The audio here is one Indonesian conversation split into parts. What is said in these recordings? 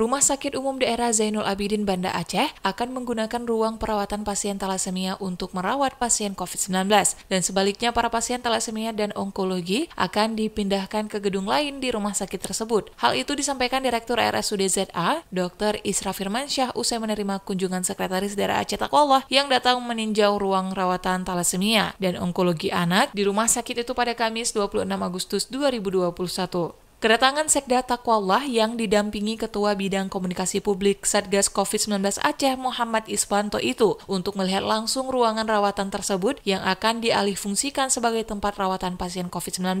Rumah Sakit Umum Daerah Zainul Abidin Banda Aceh akan menggunakan ruang perawatan pasien talasemia untuk merawat pasien COVID-19 dan sebaliknya para pasien talasemia dan onkologi akan dipindahkan ke gedung lain di rumah sakit tersebut. Hal itu disampaikan Direktur RSUD ZA, Dr. Isra Firmansyah usai menerima kunjungan Sekretaris Daerah Aceh Takwallah yang datang meninjau ruang rawatan talasemia dan onkologi anak di rumah sakit itu pada Kamis 26 Agustus 2021. Kedatangan Sekda Takwallah yang didampingi Ketua Bidang Komunikasi Publik Satgas COVID-19 Aceh Muhammad Iswanto itu untuk melihat langsung ruangan rawatan tersebut yang akan dialihfungsikan sebagai tempat rawatan pasien COVID-19.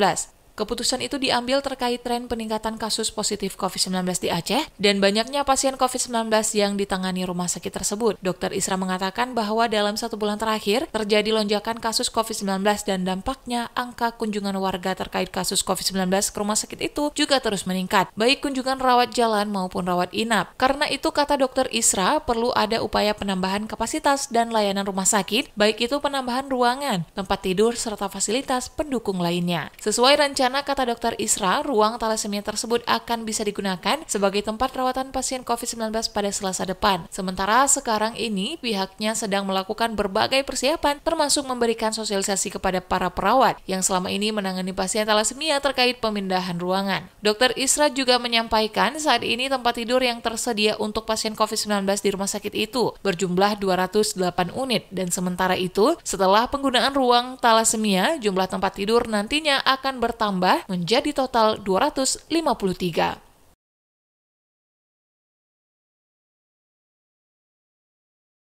Keputusan itu diambil terkait tren peningkatan kasus positif COVID-19 di Aceh dan banyaknya pasien COVID-19 yang ditangani rumah sakit tersebut. Dokter Isra mengatakan bahwa dalam satu bulan terakhir terjadi lonjakan kasus COVID-19 dan dampaknya angka kunjungan warga terkait kasus COVID-19 ke rumah sakit itu juga terus meningkat, baik kunjungan rawat jalan maupun rawat inap. Karena itu, kata dokter Isra, perlu ada upaya penambahan kapasitas dan layanan rumah sakit, baik itu penambahan ruangan, tempat tidur, serta fasilitas pendukung lainnya. Sesuai rencana Rencana kata dokter Isra, ruang talasemia tersebut akan bisa digunakan sebagai tempat rawatan pasien COVID-19 pada selasa depan. Sementara sekarang ini pihaknya sedang melakukan berbagai persiapan termasuk memberikan sosialisasi kepada para perawat yang selama ini menangani pasien talasemia terkait pemindahan ruangan. Dokter Isra juga menyampaikan saat ini tempat tidur yang tersedia untuk pasien COVID-19 di rumah sakit itu berjumlah 208 unit dan sementara itu setelah penggunaan ruang talasemia jumlah tempat tidur nantinya akan bertambah bertambah menjadi total 253.